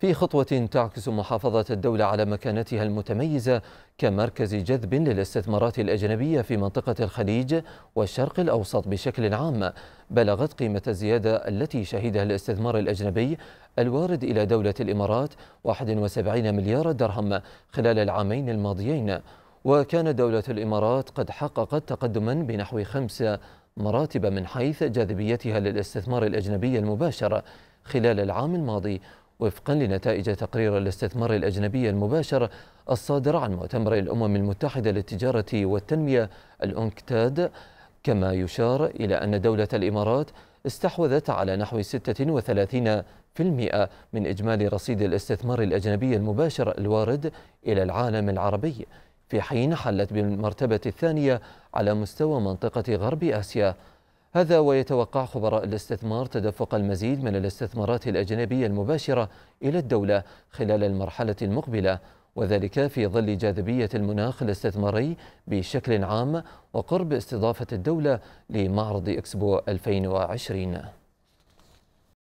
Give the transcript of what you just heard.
في خطوة تعكس محافظة الدولة على مكانتها المتميزة كمركز جذب للاستثمارات الأجنبية في منطقة الخليج والشرق الأوسط بشكل عام بلغت قيمة الزيادة التي شهدها الاستثمار الأجنبي الوارد إلى دولة الإمارات 71 مليار درهم خلال العامين الماضيين وكانت دولة الإمارات قد حققت تقدما بنحو خمس مراتب من حيث جاذبيتها للاستثمار الأجنبي المباشر خلال العام الماضي وفقا لنتائج تقرير الاستثمار الأجنبي المباشر الصادر عن مؤتمر الأمم المتحدة للتجارة والتنمية الأونكتاد كما يشار إلى أن دولة الإمارات استحوذت على نحو 36% من إجمالي رصيد الاستثمار الأجنبي المباشر الوارد إلى العالم العربي في حين حلت بالمرتبة الثانية على مستوى منطقة غرب آسيا هذا ويتوقع خبراء الاستثمار تدفق المزيد من الاستثمارات الأجنبية المباشرة إلى الدولة خلال المرحلة المقبلة وذلك في ظل جاذبية المناخ الاستثماري بشكل عام وقرب استضافة الدولة لمعرض إكسبو 2020